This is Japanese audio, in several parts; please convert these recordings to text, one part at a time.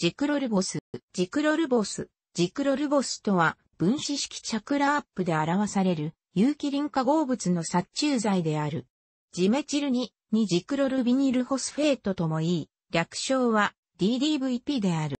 ジクロルボス、ジクロルボス、ジクロルボスとは、分子式チャクラアップで表される、有機輪化合物の殺虫剤である。ジメチルニ、ニジクロルビニルホスフェートともいい、略称は DDVP である。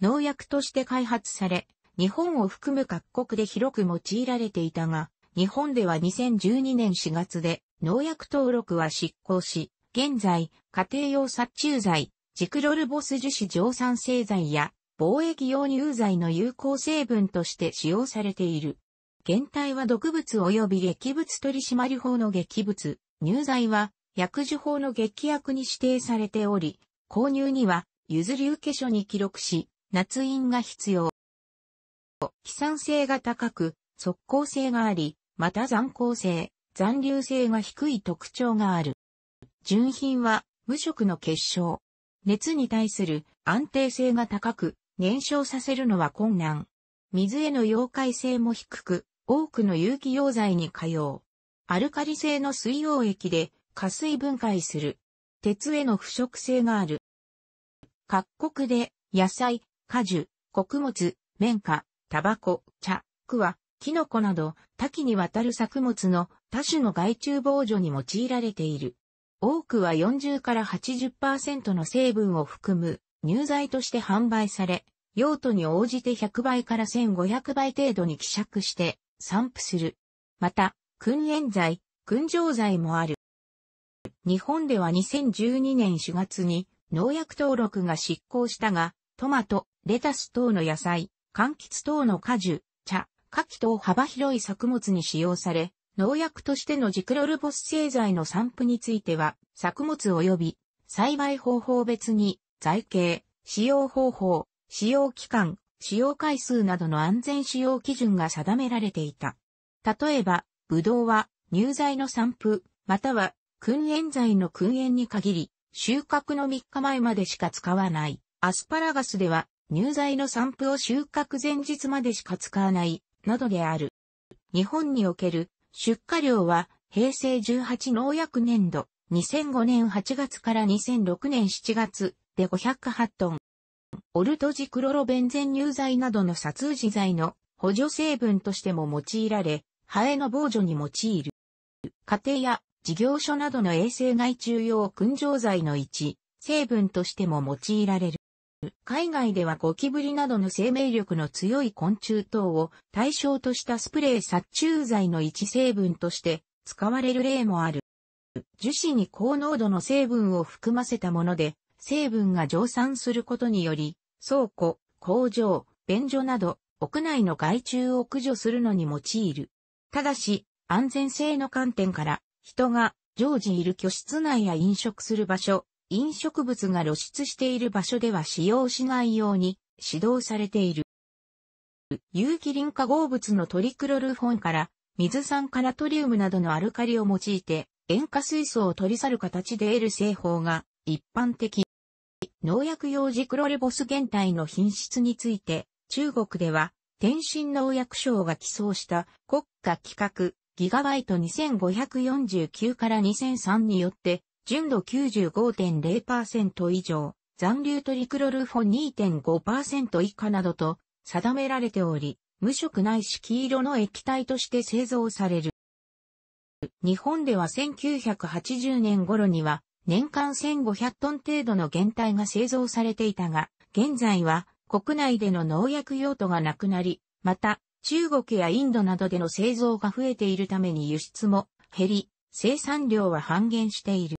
農薬として開発され、日本を含む各国で広く用いられていたが、日本では2012年4月で農薬登録は失効し、現在、家庭用殺虫剤、ジクロルボス樹脂蒸散製剤や貿易用乳剤の有効成分として使用されている。原体は毒物及び劇物取締法の劇物、乳剤は薬事法の劇薬に指定されており、購入には譲り受け書に記録し、捺印が必要。飛散性が高く、速効性があり、また残効性、残留性が低い特徴がある。純品は無色の結晶。熱に対する安定性が高く、燃焼させるのは困難。水への溶解性も低く、多くの有機溶剤に通う。アルカリ性の水溶液で加水分解する。鉄への腐食性がある。各国で野菜、果樹、穀物、綿花、タバコ、茶、クワ、キノコなど多岐にわたる作物の多種の害虫防除に用いられている。多くは40から80%の成分を含む乳剤として販売され、用途に応じて100倍から1500倍程度に希釈して散布する。また、訓煙剤、訓蒸剤もある。日本では2012年4月に農薬登録が執行したが、トマト、レタス等の野菜、柑橘等の果樹、茶、柿等幅広い作物に使用され、農薬としてのジクロルボス製剤の散布については、作物及び栽培方法別に、材形、使用方法、使用期間、使用回数などの安全使用基準が定められていた。例えば、ブドウは乳剤の散布、または訓煙剤の訓煙に限り、収穫の3日前までしか使わない。アスパラガスでは、乳剤の散布を収穫前日までしか使わない、などである。日本における出荷量は平成18農薬年度2005年8月から2006年7月で508トン。オルトジクロロベンゼン乳剤などの殺虫剤剤の補助成分としても用いられ、ハエの防除に用いる。家庭や事業所などの衛生害虫用燻蒸剤の一成分としても用いられる。海外ではゴキブリなどの生命力の強い昆虫等を対象としたスプレー殺虫剤の一成分として使われる例もある。樹脂に高濃度の成分を含ませたもので、成分が蒸散することにより、倉庫、工場、便所など、屋内の害虫を駆除するのに用いる。ただし、安全性の観点から、人が常時いる居室内や飲食する場所、飲食物が露出している場所では使用しないように指導されている。有機ン化合物のトリクロルフォンから水酸化ナトリウムなどのアルカリを用いて塩化水素を取り去る形で得る製法が一般的。農薬用ジクロレボス原体の品質について中国では天津農薬省が寄贈した国家規格ギガバイト2549から2003によって純度95.0%以上、残留トリクロルフォ2.5%以下などと定められており、無色ないし黄色の液体として製造される。日本では1980年頃には年間1500トン程度の原体が製造されていたが、現在は国内での農薬用途がなくなり、また中国やインドなどでの製造が増えているために輸出も減り、生産量は半減している。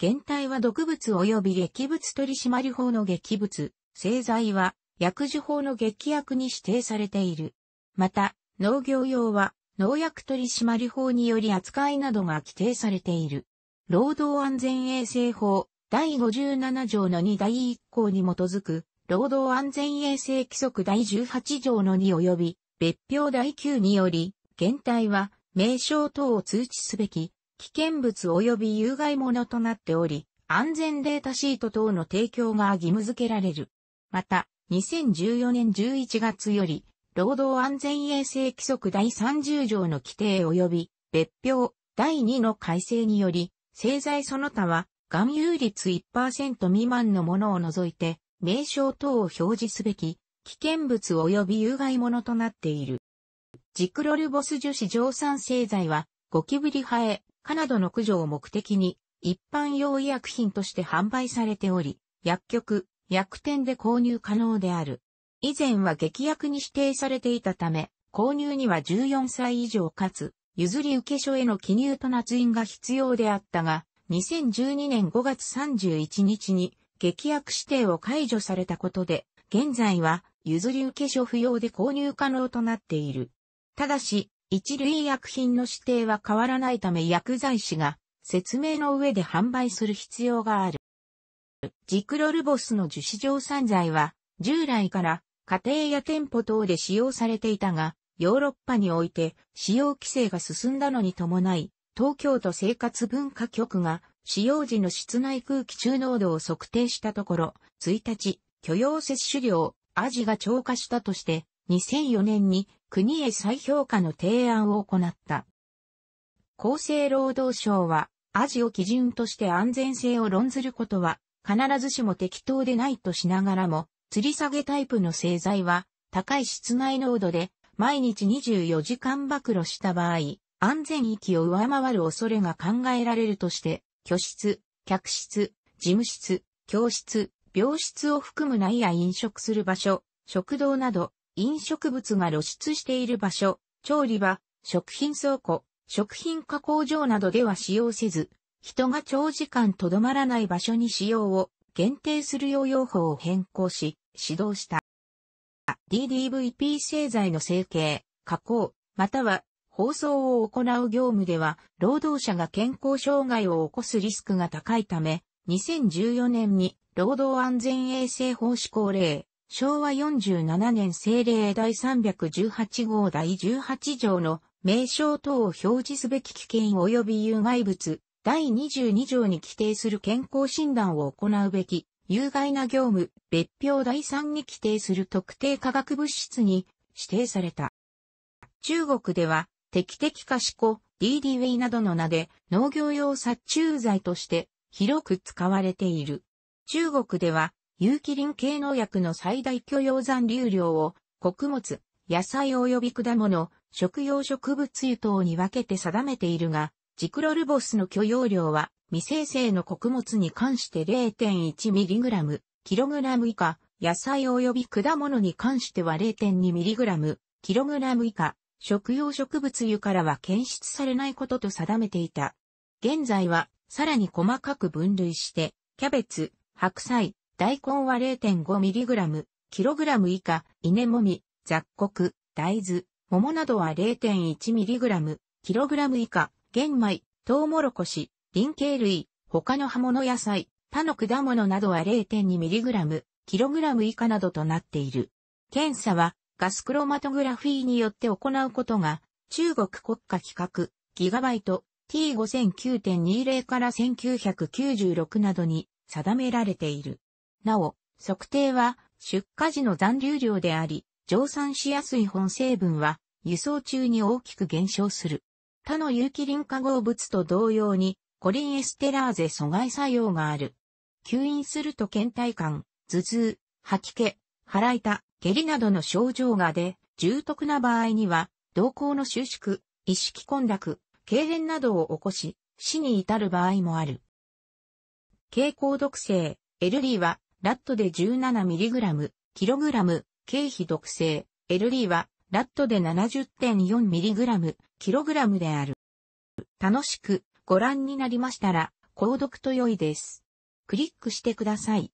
原体は毒物及び劇物取締法の劇物、製剤は薬事法の劇薬に指定されている。また、農業用は農薬取締法により扱いなどが規定されている。労働安全衛生法第57条の2第1項に基づく労働安全衛生規則第18条の2及び別表第9により、原体は名称等を通知すべき危険物及び有害物となっており、安全データシート等の提供が義務付けられる。また、2014年11月より、労働安全衛生規則第30条の規定及び、別表第2の改正により、製剤その他は、含有率1%未満のものを除いて、名称等を表示すべき、危険物及び有害物となっている。ジクロルボス樹脂蒸散製剤は、ゴキブリハエ、カナドの駆除を目的に、一般用医薬品として販売されており、薬局、薬店で購入可能である。以前は劇薬に指定されていたため、購入には14歳以上かつ、譲り受け書への記入と捺印が必要であったが、2012年5月31日に劇薬指定を解除されたことで、現在は譲り受け書不要で購入可能となっている。ただし、一類医薬品の指定は変わらないため薬剤師が説明の上で販売する必要がある。ジクロルボスの樹脂蒸散剤は従来から家庭や店舗等で使用されていたが、ヨーロッパにおいて使用規制が進んだのに伴い、東京都生活文化局が使用時の室内空気中濃度を測定したところ、1日、許容摂取量、アジが超過したとして、2004年に国へ再評価の提案を行った。厚生労働省は、アジを基準として安全性を論ずることは、必ずしも適当でないとしながらも、吊り下げタイプの製剤は、高い室内濃度で、毎日24時間暴露した場合、安全域を上回る恐れが考えられるとして、居室、客室、事務室、教室、病室を含む内や飲食する場所、食堂など、飲食物が露出している場所、調理場、食品倉庫、食品加工場などでは使用せず、人が長時間とどまらない場所に使用を限定する用用法を変更し、指導した。DDVP 製剤の成形、加工、または包装を行う業務では、労働者が健康障害を起こすリスクが高いため、2014年に労働安全衛生法施行令、昭和47年政令第318号第18条の名称等を表示すべき危険及び有害物、第22条に規定する健康診断を行うべき、有害な業務、別表第3に規定する特定化学物質に指定された。中国では、適的化試行、d d w a などの名で農業用殺虫剤として広く使われている。中国では有機林系農薬の最大許容残留量を穀物、野菜及び果物、食用植物油等に分けて定めているが、ジクロルボスの許容量は未生成の穀物に関して 0.1mg、kg 以下、野菜及び果物に関しては 0.2mg、kg 以下、食用植物油からは検出されないことと定めていた。現在は、さらに細かく分類して、キャベツ、白菜、大根は 0.5mg、kg 以下、稲もみ、雑穀、大豆、桃などは 0.1mg、kg 以下、玄米、トウモロコシ、輪形類、他の葉物野菜、他の果物などは 0.2mg、kg 以下などとなっている。検査はガスクロマトグラフィーによって行うことが中国国家規格ギガバイト T5009.20 から1996などに定められている。なお、測定は出荷時の残留量であり、蒸散しやすい本成分は輸送中に大きく減少する。他の有機ン化合物と同様にコリンエステラーゼ阻害作用がある。吸引すると倦怠感、頭痛、吐き気、腹痛、下痢などの症状が出、重篤な場合には、動向の収縮、意識混濁、痙攣などを起こし、死に至る場合もある。蛍光毒性、エルリーは、ラットで 17mg、kg、経費毒性、LD は、ラットで 70.4mg、kg である。楽しくご覧になりましたら、購読と良いです。クリックしてください。